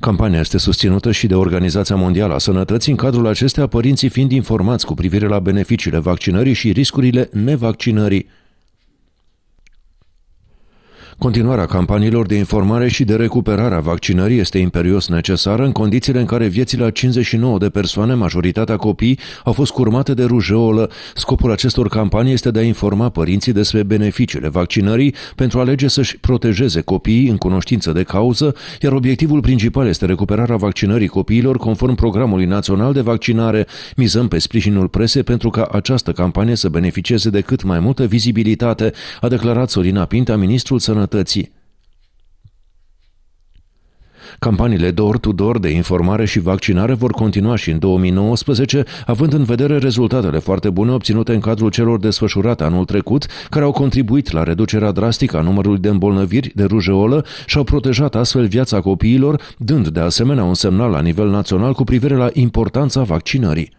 Campania este susținută și de Organizația Mondială a Sănătății, în cadrul acestea părinții fiind informați cu privire la beneficiile vaccinării și riscurile nevaccinării. Continuarea campaniilor de informare și de recuperare a vaccinării este imperios necesară în condițiile în care viețile a 59 de persoane, majoritatea copii, au fost curmate de rujeolă. Scopul acestor campanii este de a informa părinții despre beneficiile vaccinării pentru a alege să-și protejeze copiii în cunoștință de cauză, iar obiectivul principal este recuperarea vaccinării copiilor conform Programului Național de Vaccinare. Mizăm pe sprijinul presei pentru ca această campanie să beneficieze de cât mai multă vizibilitate, a declarat Sorina Pinta, ministrul Sănătății sănătății. Campaniile door-to-door de informare și vaccinare vor continua și în 2019, având în vedere rezultatele foarte bune obținute în cadrul celor desfășurate anul trecut, care au contribuit la reducerea drastică a numărului de îmbolnăviri de rujeolă și au protejat astfel viața copiilor, dând de asemenea un semnal la nivel național cu privire la importanța vaccinării.